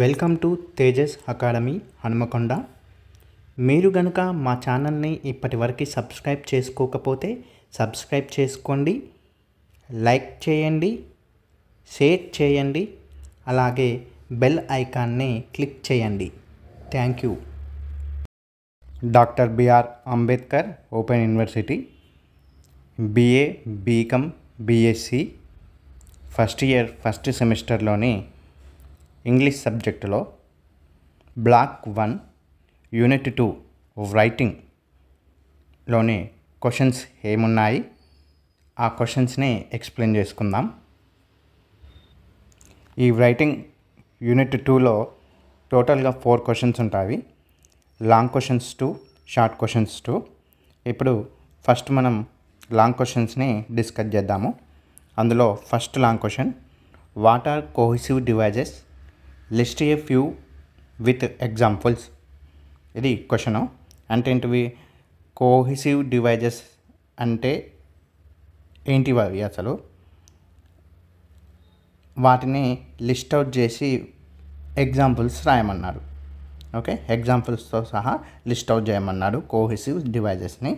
Welcome to Tejas academy Hanumakonda మీరు గనుక మా ఛానల్ని ఇప్పటివరకు సబ్స్క్రైబ్ చేసుకోకపోతే సబ్స్క్రైబ్ చేసుకోండి లైక్ చేయండి షేర్ చేయండి అలాగే బెల్ ఐకాన్ని క్లిక్ చేయండి thank you doctor BR Ambedkar open university BA B Com BSc first year first సెమిస్టర్లోనే ఇంగ్లీష్ సబ్జెక్టులో బ్లాక్ వన్ యూనిట్ టూ రైటింగ్లోని క్వశ్చన్స్ ఏమున్నాయి ఆ క్వశ్చన్స్ని ఎక్స్ప్లెయిన్ చేసుకుందాం ఈ రైటింగ్ యూనిట్ టూలో టోటల్గా ఫోర్ క్వశ్చన్స్ ఉంటాయి long questions two short questions two ఇప్పుడు ఫస్ట్ మనం లాంగ్ క్వశ్చన్స్ని డిస్కస్ చేద్దాము అందులో first long question what are cohesive devices list a few with examples ఇది క్వశ్చను అంటే ఏంటివి కోహిసివ్ డివైజెస్ అంటే ఏంటివి అవి అసలు వాటిని లిస్ట్ అవుట్ చేసి ఎగ్జాంపుల్స్ రాయమన్నారు ఓకే ఎగ్జాంపుల్స్తో సహా లిస్ట్ అవుట్ చేయమన్నారు కోహిసివ్ డివైజెస్ని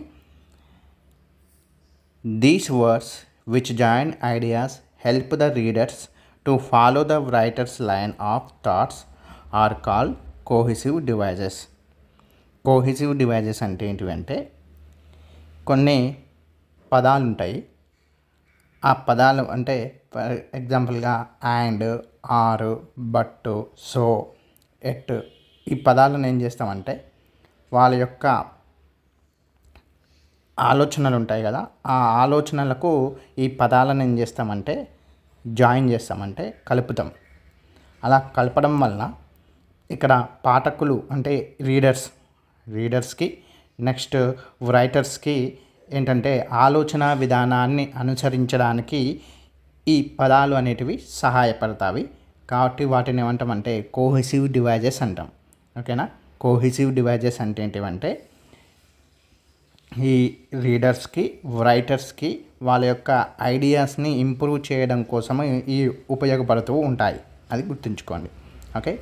these words which join ideas help the readers to follow the writers line of thoughts are call cohesive devices cohesive devices అంటే ఏంటివంటే కొన్ని పదాలు ఉంటాయి ఆ పదాలు అంటే ఫర్ ఎగ్జాంపుల్గా and or but so yet ఈ పదాలను ఏం చేస్తామంటే వాళ్ళ యొక్క ఆలోచనలు ఉంటాయి కదా ఆ ఆలోచనలకు ఈ పదాలను ఏం చేస్తామంటే జాయిన్ చేస్తామంటే కలుపుతాం అలా కలపడం వలన ఇక్కడ పాఠకులు అంటే రీడర్స్ రీడర్స్కి నెక్స్ట్ రైటర్స్కి ఏంటంటే ఆలోచన విధానాన్ని అనుసరించడానికి ఈ పదాలు అనేటివి సహాయపడతావి కాబట్టి వాటిని ఏమంటామంటే కోహెసివ్ డివైజెస్ అంటాం ఓకేనా కోహెసివ్ డివైజెస్ అంటే ఏంటివంటే ఈ రీడర్స్కి రైటర్స్కి వాళ్ళ యొక్క ఐడియాస్ని ఇంప్రూవ్ చేయడం కోసము ఈ ఉపయోగపడుతూ ఉంటాయి అది గుర్తుంచుకోండి okay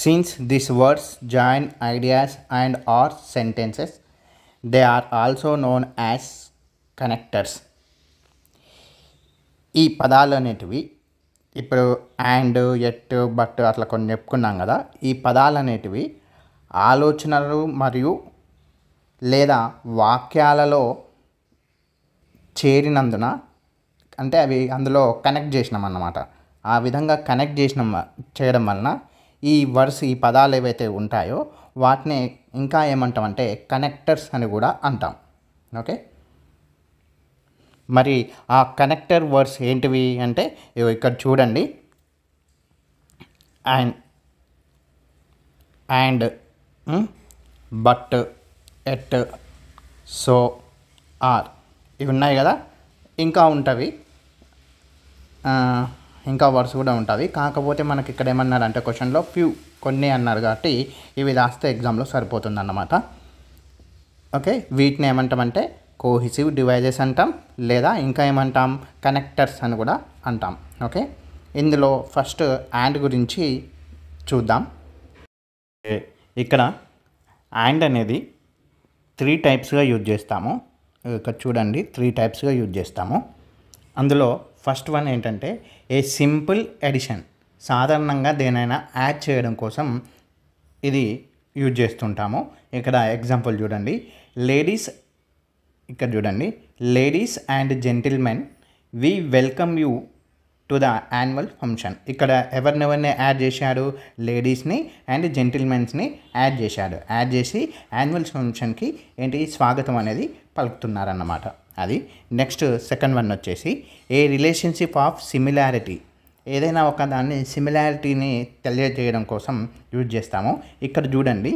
since this words join ideas and or sentences they are also known as connectors ఈ పదాలు అనేటివి ఇప్పుడు అండ్ ఎట్ బట్ అట్లా కొన్ని చెప్పుకున్నాం కదా ఈ పదాలు అనేటివి ఆలోచనలు మరియు లేదా వాక్యాలలో చేరినందున అంటే అవి అందులో కనెక్ట్ చేసినాం అన్నమాట ఆ విధంగా కనెక్ట్ చేసిన చేయడం వలన ఈ వర్డ్స్ ఈ పదాలు ఏవైతే ఉంటాయో వాటిని ఇంకా ఏమంటాం అంటే కనెక్టర్స్ అని కూడా అంటాం ఓకే మరి ఆ కనెక్టర్ వర్డ్స్ ఏంటివి అంటే ఇక్కడ చూడండి and and but yet so or ఇవి ఉన్నాయి కదా ఇంకా ఉంటుంది ఇంకా వర్డ్స్ కూడా ఉంటుంది కాకపోతే మనకి ఇక్కడ ఏమన్నారంటే క్వశ్చన్లో ఫ్యూ కొన్ని అన్నారు కాబట్టి ఇవి రాస్తే ఎగ్జామ్లో సరిపోతుంది అన్నమాట ఓకే వీటిని ఏమంటామంటే కోహిసివ్ డివైజెస్ అంటాం లేదా ఇంకా ఏమంటాం కనెక్టర్స్ అని కూడా అంటాం ఓకే ఇందులో ఫస్ట్ యాండ్ గురించి చూద్దాం ఇక్కడ యాండ్ అనేది త్రీ టైప్స్గా యూజ్ చేస్తాము ఇక్కడ చూడండి త్రీ టైప్స్గా యూజ్ చేస్తాము అందులో ఫస్ట్ వన్ ఏంటంటే ఏ సింపుల్ ఎడిషన్ సాధారణంగా దేనైనా యాడ్ చేయడం కోసం ఇది యూజ్ చేస్తుంటాము ఇక్కడ ఎగ్జాంపుల్ చూడండి లేడీస్ ఇక్కడ చూడండి ladies and gentlemen we welcome you to the annual function ఇక్కడ ఎవరినెవరిని యాడ్ చేశాడు లేడీస్ని అండ్ జెంటిల్మెన్స్ని యాడ్ చేశాడు యాడ్ చేసి యాన్యువల్ ఫంక్షన్కి ఏంటి స్వాగతం అనేది పలుకుతున్నారన్నమాట అది నెక్స్ట్ సెకండ్ వన్ వచ్చేసి ఏ రిలేషన్షిప్ ఆఫ్ సిమిలారిటీ ఏదైనా ఒక దాన్ని సిమిలారిటీని తెలియజేయడం కోసం యూజ్ చేస్తాము ఇక్కడ చూడండి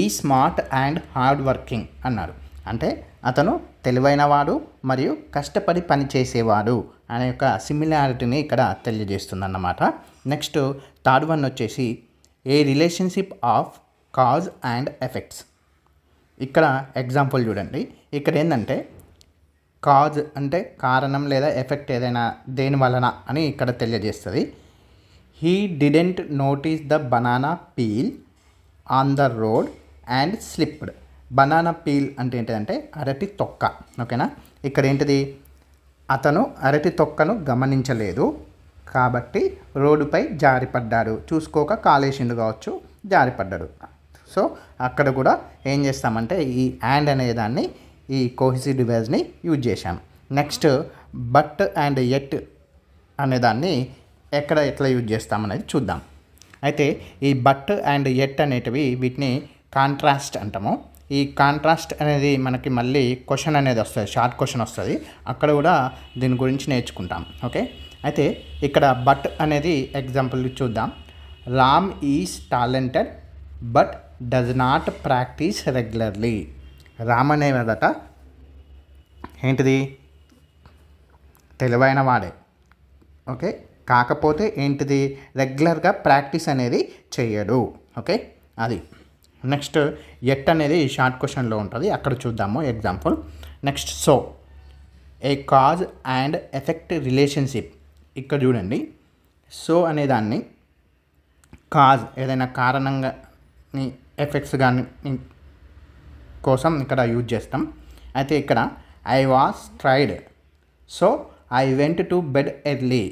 ఈ స్మార్ట్ అండ్ హార్డ్ వర్కింగ్ అన్నారు అంటే అతను తెలివైనవాడు మరియు కష్టపడి పనిచేసేవాడు అనే యొక్క సిమిలారిటీని ఇక్కడ తెలియజేస్తుందన్నమాట నెక్స్ట్ థర్డ్ వన్ వచ్చేసి a relationship of cause and effects ఇక్కడ ఎగ్జాంపుల్ చూడండి ఇక్కడ ఏంటంటే కాజ్ అంటే కారణం లేదా ఎఫెక్ట్ ఏదైనా దేని వలన అని ఇక్కడ తెలియజేస్తుంది he didn't notice the banana peel on the road and slipped banana peel అంటే ఏంటిదంటే అరటి తొక్క ఓకేనా ఇక్కడ ఏంటిది అతను అరటి తొక్కను గమనించలేదు కాబట్టి రోడ్డుపై జారిపడ్డాడు చూసుకోక కాలేషిండు కావచ్చు జారిపడ్డాడు సో అక్కడ కూడా ఏం చేస్తామంటే ఈ యాండ్ అనేదాన్ని ఈ కోహిసి డివైజ్ని యూజ్ చేశాం నెక్స్ట్ బట్ అండ్ ఎట్ అనేదాన్ని ఎక్కడ ఎట్లా యూజ్ చేస్తామనేది చూద్దాం అయితే ఈ బట్ అండ్ ఎట్ అనేటివి వీటిని కాంట్రాస్ట్ అంటాము ఈ కాంట్రాస్ట్ అనేది మనకి మళ్ళీ క్వశ్చన్ అనేది వస్తుంది షార్ట్ క్వశ్చన్ వస్తుంది అక్కడ కూడా దీని గురించి నేర్చుకుంటాం ఓకే అయితే ఇక్కడ బట్ అనేది ఎగ్జాంపుల్ చూద్దాం Ram is talented but does not practise regularly Ram అనేవాడట ఏంటిది తెలివైన వాడే ఓకే కాకపోతే ఏంటిది రెగ్యులర్గా ప్రాక్టీస్ అనేది చేయడు ఓకే అది నెక్స్ట్ ఎట్ అనేది షార్ట్ క్వశ్చన్లో ఉంటుంది అక్కడ చూద్దాము example next so a cause and effect relationship ఇక్కడ చూడండి సో అనే దాన్ని కాజ్ ఏదైనా కారణంగా ఎఫెక్ట్స్ కానీ కోసం ఇక్కడ యూజ్ చేస్తాం అయితే ఇక్కడ I was tired so I went to bed early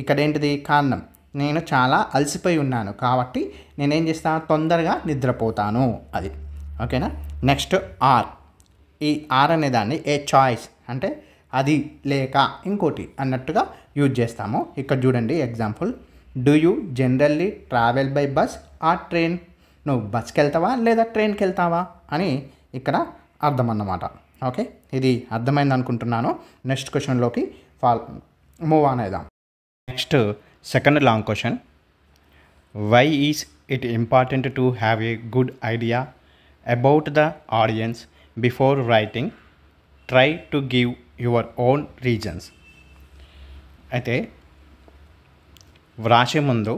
ఇక్కడ ఏంటిది కారణం నేను చాలా అలసిపోయి ఉన్నాను కాబట్టి నేనేం చేస్తాను తొందరగా నిద్రపోతాను అది ఓకేనా నెక్స్ట్ ఆర్ ఈ ఆర్ అనే దాన్ని ఏ చాయిస్ అంటే అది లేక ఇంకోటి అన్నట్టుగా యూజ్ చేస్తాము ఇక్కడ చూడండి example do you generally travel by bus or train నువ్వు బస్కి వెళ్తావా లేదా ట్రైన్కి వెళ్తావా అని ఇక్కడ అర్థం అన్నమాట ఓకే ఇది అర్థమైంది అనుకుంటున్నాను నెక్స్ట్ క్వశ్చన్లోకి ఫాల్ మూవ్ ఆన్ అయిదాం next Second long question. Why is it important to have a good idea about the audience before writing? Try to give your own reasons అయితే వ్రాసే ముందు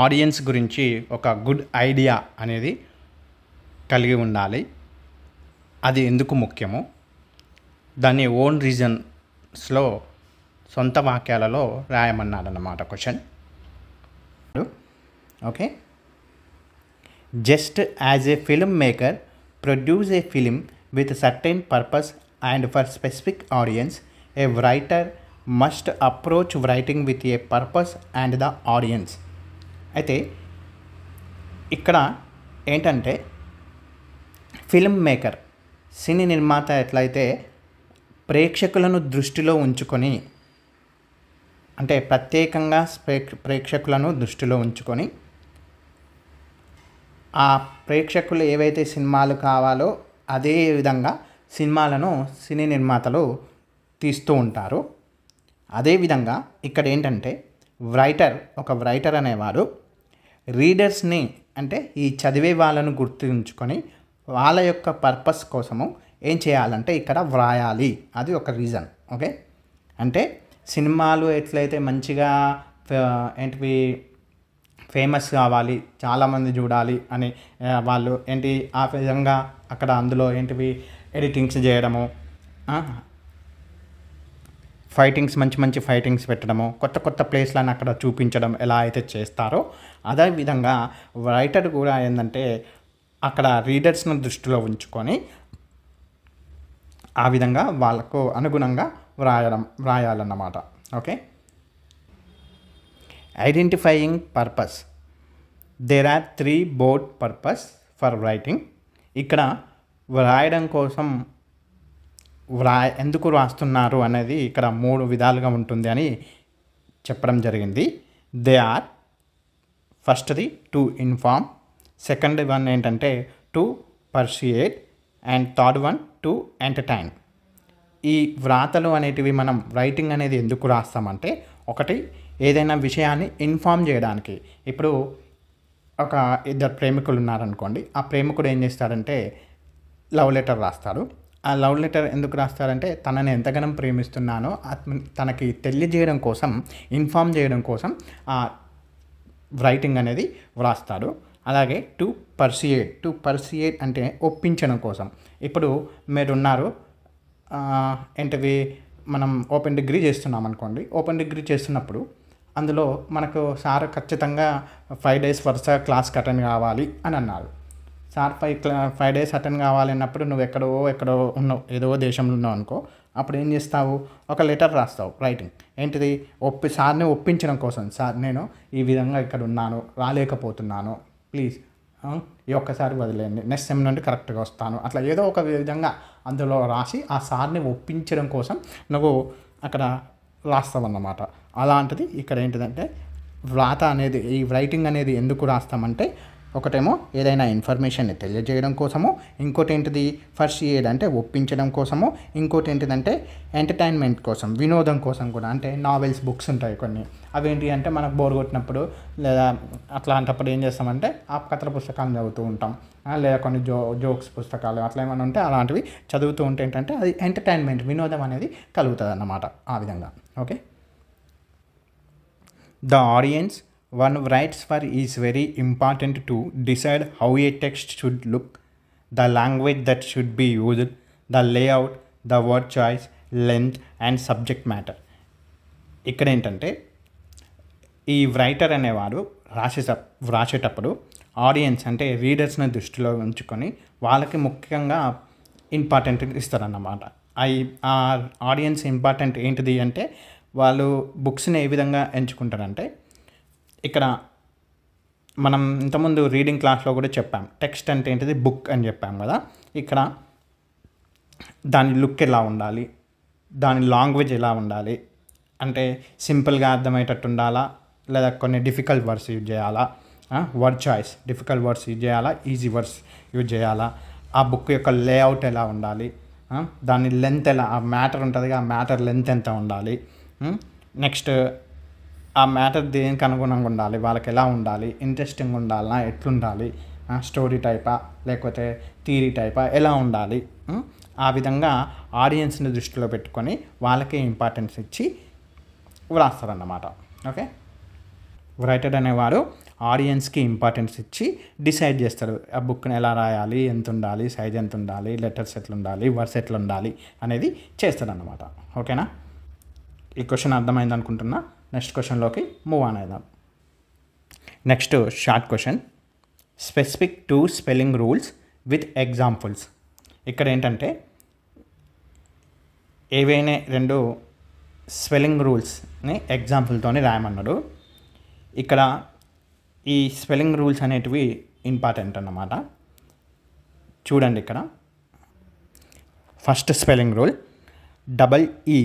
ఆడియన్స్ గురించి ఒక గుడ్ ఐడియా అనేది కలిగి ఉండాలి అది ఎందుకు ముఖ్యమో దాని ఓన్ రీజన్స్లో సొంత వాక్యాలలో రాయమన్నాడన్నమాట question okay just as a film maker produce a film with certain purpose and for specific audience a writer must approach writing with a purpose and the audience అయితే ఇక్కడ ఏంటంటే ఫిల్మ్ మేకర్ సినీ నిర్మాత ఎట్లయితే ప్రేక్షకులను దృష్టిలో ఉంచుకొని అంటే ప్రత్యేకంగా ప్రేక్షకులను దృష్టిలో ఉంచుకొని ఆ ప్రేక్షకులు ఏవైతే సినిమాలు కావాలో అదే విధంగా సినిమాలను సినీ నిర్మాతలు తీస్తూ ఉంటారు అదేవిధంగా ఇక్కడ ఏంటంటే రైటర్ ఒక రైటర్ అనేవాడు రీడర్స్ని అంటే ఈ చదివే వాళ్ళను గుర్తుంచుకొని వాళ్ళ యొక్క పర్పస్ కోసము ఏం చేయాలంటే ఇక్కడ వ్రాయాలి అది ఒక రీజన్ ఓకే అంటే సినిమాలు ఎట్లయితే మంచిగా ఏంటివి ఫేమస్ కావాలి చాలామంది చూడాలి అని వాళ్ళు ఏంటి ఆ విధంగా అక్కడ అందులో ఏంటివి ఎడిటింగ్స్ చేయడము ఫైటింగ్స్ మంచి మంచి ఫైటింగ్స్ పెట్టడము కొత్త కొత్త ప్లేస్లను అక్కడ చూపించడం ఎలా అయితే చేస్తారో అదేవిధంగా రైటర్ కూడా ఏంటంటే అక్కడ రీడర్స్ను దృష్టిలో ఉంచుకొని ఆ విధంగా వాళ్ళకు అనుగుణంగా వ్రాయడం వ్రాయాలన్నమాట okay identifying purpose there are three broad purpose for writing ఇక్కడ వ్రాయడం కోసం వ్రా ఎందుకు వ్రాస్తున్నారు అనేది ఇక్కడ మూడు విధాలుగా ఉంటుంది అని చెప్పడం జరిగింది దే ఆర్ ఫస్ట్ది టు ఇన్ఫామ్ సెకండ్ వన్ ఏంటంటే to persuade and third one to entertain ఈ వ్రాతలు అనేటివి మనం రైటింగ్ అనేది ఎందుకు రాస్తామంటే ఒకటి ఏదైనా విషయాన్ని ఇన్ఫామ్ చేయడానికి ఇప్పుడు ఒక ఇద్దరు ప్రేమికులు ఉన్నారనుకోండి ఆ ప్రేమికుడు ఏం చేస్తాడంటే లవ్ లెటర్ రాస్తాడు ఆ లవ్ లెటర్ ఎందుకు రాస్తారంటే తనని ఎంతగానో ప్రేమిస్తున్నానో తనకి తెలియజేయడం కోసం ఇన్ఫామ్ చేయడం కోసం ఆ రైటింగ్ అనేది వ్రాస్తాడు అలాగే టు పర్సియేట్ టు పర్సియేట్ అంటే ఒప్పించడం కోసం ఇప్పుడు మీరున్నారు ఏంటివి మనం ఓపెన్ డిగ్రీ చేస్తున్నాం అనుకోండి ఓపెన్ డిగ్రీ చేస్తున్నప్పుడు అందులో మనకు సార్ ఖచ్చితంగా ఫైవ్ డేస్ వరుస క్లాస్కి అటెండ్ కావాలి అని అన్నారు sir five five days attend కావాలి అన్నప్పుడు నువ్వు ఎక్కడో ఎక్కడో ఉన్నావు ఏదో దేశంలో ఉన్నావు అనుకో అప్పుడు ఏం చేస్తావు ఒక లెటర్ రాస్తావు రైటింగ్ ఏంటిది ఒప్పి సార్ని ఒప్పించడం కోసం సార్ నేను ఈ విధంగా ఇక్కడ ఉన్నాను రాలేకపోతున్నాను ప్లీజ్ ఈ ఒక్కసారి వదిలేయండి నెక్స్ట్ సెమ్ నుండి కరెక్ట్గా వస్తాను అట్లా ఏదో ఒక విధంగా అందులో రాసి ఆ సార్ని ఒప్పించడం కోసం నువ్వు అక్కడ రాస్తావన్నమాట అలాంటిది ఇక్కడ ఏంటిదంటే వ్రాత అనేది ఈ రైటింగ్ అనేది ఎందుకు రాస్తామంటే ఒకటేమో ఏదైనా ఇన్ఫర్మేషన్ని తెలియజేయడం కోసము ఇంకోటి ఏంటిది ఫస్ట్ ఏదంటే ఒప్పించడం కోసము ఇంకోటి ఏంటిదంటే ఎంటర్టైన్మెంట్ కోసం వినోదం కోసం కూడా అంటే నావెల్స్ బుక్స్ ఉంటాయి కొన్ని అవేంటి అంటే మనకు బోర్ కొట్టినప్పుడు లేదా అట్లాంటప్పుడు ఏం చేస్తామంటే ఆ కథల పుస్తకాలు చదువుతూ ఉంటాం లేదా కొన్ని జో జోక్స్ పుస్తకాలు అట్లా ఏమైనా ఉంటే అలాంటివి చదువుతూ ఉంటే ఏంటంటే అది ఎంటర్టైన్మెంట్ వినోదం అనేది కలుగుతుంది అన్నమాట ఆ విధంగా okay the audience one writes for is very important to decide how a text should look the language that should be used the layout the word choice, length and subject matter ఇక్కడ ఏంటంటే ఈ writer అనేవారు రాసే వ్రాసేటప్పుడు audience అంటే రీడర్స్ని దృష్టిలో ఉంచుకొని వాళ్ళకి ముఖ్యంగా ఇంపార్టెంట్ ఇస్తారన్నమాట అవి ఆ ఆడియన్స్ ఇంపార్టెంట్ ఏంటిది అంటే వాళ్ళు బుక్స్ని ఏ విధంగా ఎంచుకుంటారంటే ఇక్కడ మనం ఇంతకుముందు రీడింగ్ క్లాస్లో కూడా చెప్పాం టెక్స్ట్ అంటే ఏంటిది బుక్ అని చెప్పాం కదా ఇక్కడ దాని లుక్ ఎలా ఉండాలి దాని లాంగ్వేజ్ ఎలా ఉండాలి అంటే సింపుల్గా అర్థమయ్యేటట్టు ఉండాలా లేదా కొన్ని డిఫికల్ట్ వర్డ్స్ యూజ్ చేయాలా word choice difficult words use చేయాలా ఈజీ వర్డ్స్ యూజ్ చేయాలా ఆ బుక్ యొక్క లేఅవుట్ ఎలా ఉండాలి దాని లెంత్ ఎలా ఆ మ్యాటర్ ఉంటుంది ఆ మ్యాటర్ లెంత్ ఎంత ఉండాలి నెక్స్ట్ ఆ మ్యాటర్ దేనికి అనుగుణంగా ఉండాలి వాళ్ళకి ఎలా ఉండాలి ఇంట్రెస్టింగ్ ఉండాలనా ఎట్లుండాలి స్టోరీ టైపా లేకపోతే థీరీ టైపా ఎలా ఉండాలి ఆ విధంగా ఆడియన్స్ని దృష్టిలో పెట్టుకొని వాళ్ళకే ఇంపార్టెన్స్ ఇచ్చి వ్రాస్తారన్నమాట ఓకే రైటర్ అనేవారు ఆడియన్స్కి ఇంపార్టెన్స్ ఇచ్చి డిసైడ్ చేస్తారు ఆ బుక్ని ఎలా రాయాలి ఎంత ఉండాలి సైజ్ ఎంత ఉండాలి లెటర్స్ ఎట్లా ఉండాలి వర్స్ ఎట్లా ఉండాలి అనేది చేస్తారన్నమాట ఓకేనా ఈ క్వశ్చన్ అర్థమైంది అనుకుంటున్నా నెక్స్ట్ క్వశ్చన్లోకి మూవ్ ఆన్ అవుదాం next short question specific to spelling rules with examples ఇక్కడ ఏంటంటే ఏవైనా రెండు స్పెల్లింగ్ రూల్స్ని ఎగ్జాంపుల్తో రాయమన్నాడు ఇక్కడ ఈ స్పెల్లింగ్ రూల్స్ అనేటివి ఇంపార్టెంట్ అన్నమాట చూడండి ఇక్కడ ఫస్ట్ స్పెల్లింగ్ రూల్ డబల్ ఈ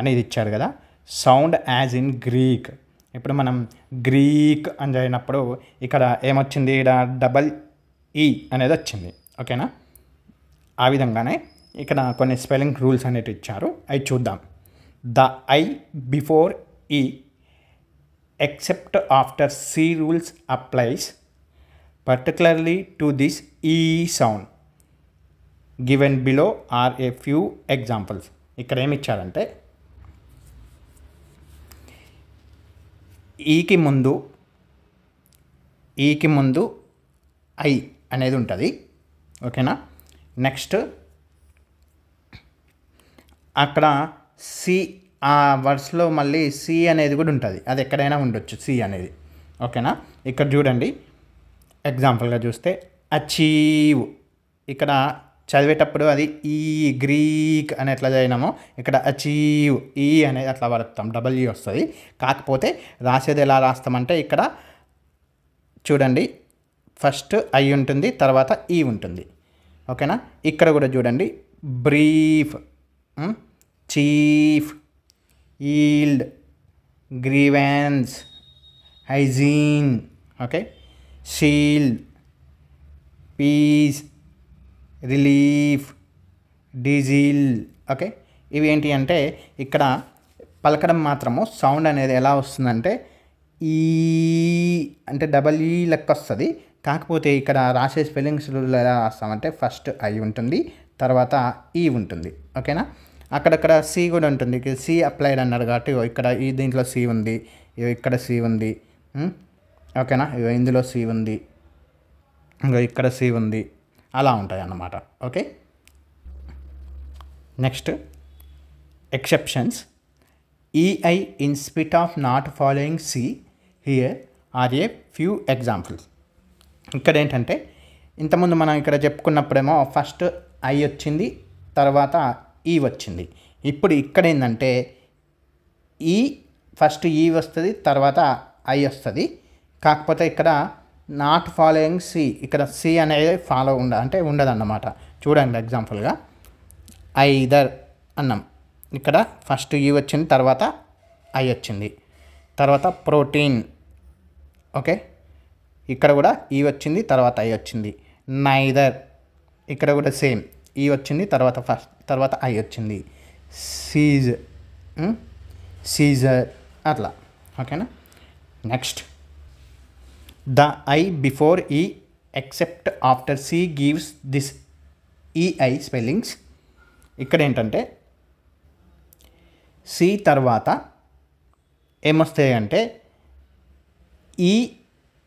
అనేది ఇచ్చారు కదా సౌండ్ యాజ్ ఇన్ గ్రీక్ ఇప్పుడు మనం గ్రీక్ అని చదివినప్పుడు ఇక్కడ ఏమొచ్చింది ఇక్కడ డబల్ ఈ అనేది వచ్చింది ఓకేనా ఆ విధంగానే ఇక్కడ కొన్ని స్పెల్లింగ్ రూల్స్ అనేవి ఇచ్చారు అవి చూద్దాం the I before E except after C rules applies particularly to this E sound given below are a few examples ఇక్కడ ఏమి ఇచ్చారంటే ఈకి ముందు ఈకి ముందు ఐ అనేది ఉంటుంది ఓకేనా నెక్స్ట్ అక్కడ సి ఆ వర్డ్స్లో మళ్ళీ సి అనేది కూడా ఉంటుంది అది ఎక్కడైనా ఉండొచ్చు సి అనేది ఓకేనా ఇక్కడ చూడండి ఎగ్జాంపుల్గా చూస్తే అచీవ్ ఇక్కడ చదివేటప్పుడు అది ఈ గ్రీక్ అని ఎట్లా చదివినామో ఇక్కడ అచీవ్ ఈ అనేది అట్లా వరుతాం డబ్ల్యూ వస్తుంది కాకపోతే రాసేది ఎలా రాస్తామంటే ఇక్కడ చూడండి ఫస్ట్ ఐ ఉంటుంది తర్వాత ఈ ఉంటుంది ఓకేనా ఇక్కడ కూడా చూడండి brief chief yield grievance hygiene okay shield piece relief diesel okay ఇవి ఏంటి అంటే ఇక్కడ పలకడం మాత్రము సౌండ్ అనేది ఎలా వస్తుందంటే ఈ అంటే డబల్ ఈ లెక్క వస్తుంది కాకపోతే ఇక్కడ రాసే స్పెల్లింగ్స్ ఎలా రాస్తామంటే ఫస్ట్ ఐ ఉంటుంది తర్వాత ఈ ఉంటుంది ఓకేనా అక్కడక్కడ సి కూడా ఉంటుంది సి అప్లైడ్ అన్నారు కాబట్టి ఇక్కడ ఈ దీంట్లో సి ఉంది ఇక్కడ సి ఉంది ఓకేనా ఇందులో సి ఉంది ఇంకో ఇక్కడ సి ఉంది అలా ఉంటాయి అన్నమాట okay next exceptions E I in spite of not following C here are a few examples ఇక్కడ ఏంటంటే ఇంతకుముందు మనం ఇక్కడ చెప్పుకున్నప్పుడేమో ఫస్ట్ ఐ వచ్చింది తర్వాత ఈ e వచ్చింది ఇప్పుడు ఇక్కడ ఏంటంటే ఈ e, ఫస్ట్ ఈ e వస్తుంది తర్వాత ఐ వస్తుంది కాకపోతే ఇక్కడ నాట్ ఫాలోయింగ్ సి ఇక్కడ సి అనేది ఫాలో ఉండ అంటే ఉండదన్నమాట చూడండి ఎగ్జాంపుల్గా ఐదర్ అన్నం ఇక్కడ ఫస్ట్ ఈ e వచ్చింది తర్వాత ఐ వచ్చింది తర్వాత ప్రోటీన్ ఓకే ఇక్కడ కూడా ఈ e వచ్చింది తర్వాత ఐ వచ్చింది నైదర్ ఇక్కడ కూడా సేమ్ ఈ e వచ్చింది తర్వాత ఫస్ట్ తర్వాత ఐ వచ్చింది సీజ్ సీజర్ hmm? అట్లా ఓకేనా next the I before E except after C gives this E I spellings ఇక్కడ ఏంటంటే సి తర్వాత ఏమొస్తాయి అంటే ఈ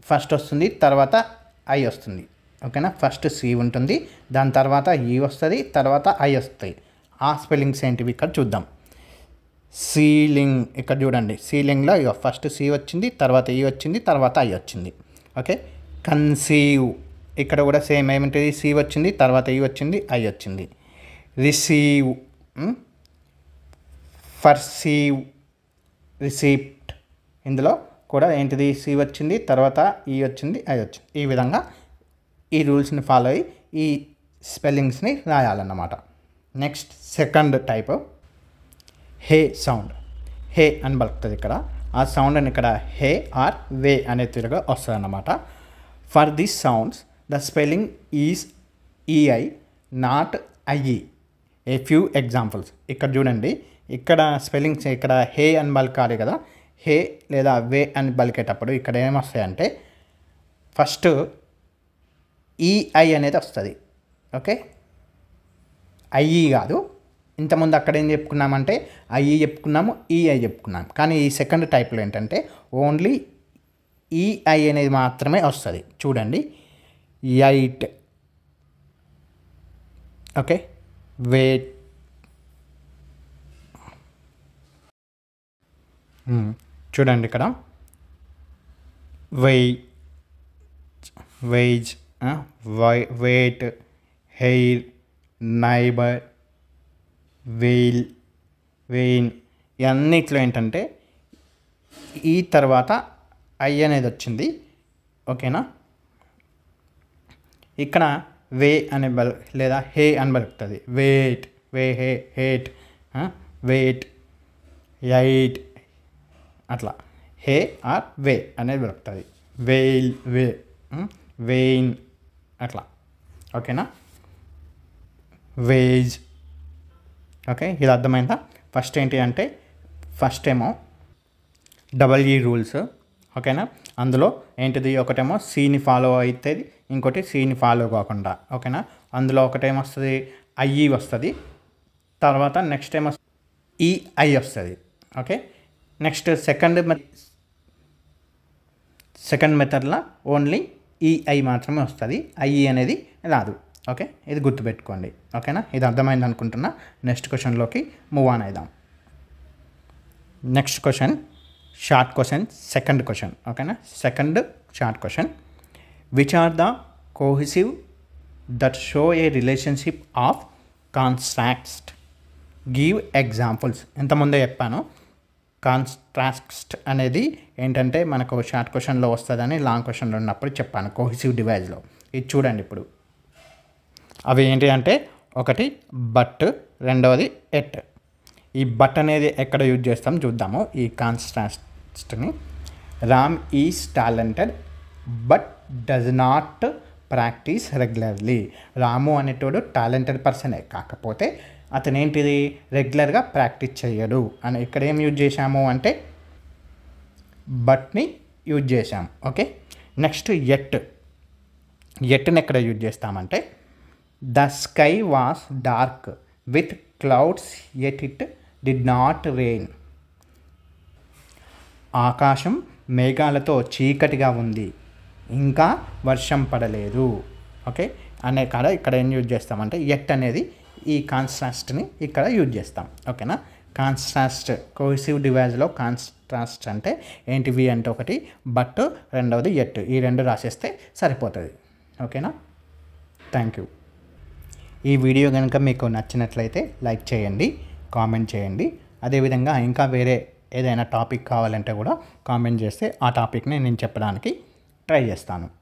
ఫస్ట్ వస్తుంది తర్వాత ఐ వస్తుంది ఓకేనా ఫస్ట్ సి ఉంటుంది దాని తర్వాత ఈ వస్తుంది తర్వాత ఐ వస్తాయి ఆ స్పెల్లింగ్స్ ఏంటివి ఇక్కడ చూద్దాం సీలింగ్ ఇక్కడ చూడండి సీలింగ్లో ఇక ఫస్ట్ సి వచ్చింది తర్వాత ఈ వచ్చింది తర్వాత ఐ వచ్చింది ఓకే కన్సీవ్ ఇక్కడ కూడా సేమ్ ఏమిటి సి వచ్చింది తర్వాత ఈ వచ్చింది ఐ వచ్చింది రిసీవ్ ఫర్సీవ్ రిసీప్ట్ ఇందులో కూడా ఏంటిది సి వచ్చింది తర్వాత ఈ వచ్చింది ఐ వచ్చింది ఈ విధంగా ఈ రూల్స్ని ఫాలో అయ్యి ఈ స్పెల్లింగ్స్ని రాయాలన్నమాట next second type hey sound hey అని బలుకుతుంది ఇక్కడ ఆ సౌండ్ అని ఇక్కడ హే ఆర్ వే అనే తిరగా వస్తుంది అన్నమాట for this sounds the spelling is E I not I E a few examples ఇక్కడ చూడండి ఇక్కడ స్పెల్లింగ్స్ ఇక్కడ హే అని పలకాలి కదా హే లేదా వే అని బల్కేటప్పుడు ఇక్కడ ఏమొస్తాయంటే ఫస్ట్ ఈఐ e అనేది వస్తుంది ఓకే ఐఈ e కాదు ఇంతకుముందు అక్కడ ఏం చెప్పుకున్నామంటే ఐఈ చెప్పుకున్నాము ఈఐ చెప్పుకున్నాం కానీ ఈ సెకండ్ టైప్లో ఏంటంటే ఓన్లీ ఈఐ అనేది మాత్రమే వస్తుంది చూడండి ఎయిట్ ఓకే వెయిట్ hmm. చూడండి ఇక్కడ weigh weighs why weight heir neighbour veil vein ఇవన్నిట్లో ఏంటంటే ఈ తర్వాత ఐ అనేది వచ్చింది ఓకేనా ఇక్కడ వే అనే బల్ లేదా హే అని బలుకుతుంది weight way hey hate weight eight అట్లా హే ఆర్ వే అనేది దొరుకుతుంది వెయిల్ వే వెయిన్ అట్లా ఓకేనా వేజ్ ఓకే ఇది అర్థమైందా ఫస్ట్ ఏంటి అంటే ఫస్ట్ ఏమో డబల్ ఈ రూల్స్ ఓకేనా అందులో ఏంటిది ఒకటేమో సీని ఫాలో అవుతుంది ఇంకోటి సీని ఫాలో కాకుండా ఓకేనా అందులో ఒకటేమొస్తుంది ఐఈ వస్తుంది e తర్వాత నెక్స్ట్ ఏమో ఈఐ e వస్తుంది ఓకే నెక్స్ట్ సెకండ్ సెకండ్ మెథడ్లో ఓన్లీ ఈఐ మాత్రమే వస్తుంది ఐఈ e అనేది రాదు ఓకే ఇది గుర్తుపెట్టుకోండి ఓకేనా ఇది అర్థమైంది అనుకుంటున్నా నెక్స్ట్ క్వశ్చన్లోకి మూవ్ ఆన్ అయిదాం next question short question second question ఓకేనా second short question which are the cohesive that show a relationship of contrast give examples ముందే చెప్పాను కాన్స్ట్రాక్స్ట్ అనేది ఏంటంటే మనకు షార్ట్ క్వశ్చన్లో వస్తుందని లాంగ్ క్వశ్చన్లో ఉన్నప్పుడు చెప్పాను కోహిసివ్ డివైజ్లో ఇది చూడండి ఇప్పుడు అవి ఏంటి అంటే ఒకటి బట్ రెండవది ఎట్ ఈ బట్ అనేది ఎక్కడ యూజ్ చేస్తాం చూద్దాము ఈ కాన్స్టాస్ట్ని Ram is talented but does not practise regularly Ramu అనేటోడు టాలెంటెడ్ పర్సనే కాకపోతే అతను ఏంటిది రెగ్యులర్గా ప్రాక్టీస్ చేయడు అని ఇక్కడ ఏం యూజ్ చేశాము అంటే బట్ని యూజ్ చేశాము ఓకే నెక్స్ట్ ఎట్ ఎట్ని ఎక్కడ యూజ్ చేస్తామంటే the sky was dark with clouds yet it did not rain ఆకాశం మేఘాలతో చీకటిగా ఉంది ఇంకా వర్షం పడలేదు ఓకే అనే కాడ ఇక్కడ ఏం యూజ్ చేస్తామంటే ఎట్ అనేది ఈ కాన్స్ట్రాస్ట్ని ఇక్కడ యూజ్ చేస్తాం ఓకేనా కాన్స్ట్రాస్ట్ కోసివ్ డివైజ్లో కాన్స్ట్రాస్ట్ అంటే ఏంటివి అంటే ఒకటి బట్ రెండవది ఎట్ ఈ రెండు రాసేస్తే సరిపోతుంది ఓకేనా థ్యాంక్ యూ ఈ వీడియో కనుక మీకు నచ్చినట్లయితే లైక్ చేయండి కామెంట్ చేయండి అదేవిధంగా ఇంకా వేరే ఏదైనా టాపిక్ కావాలంటే కూడా కామెంట్ చేస్తే ఆ టాపిక్ని నేను చెప్పడానికి ట్రై చేస్తాను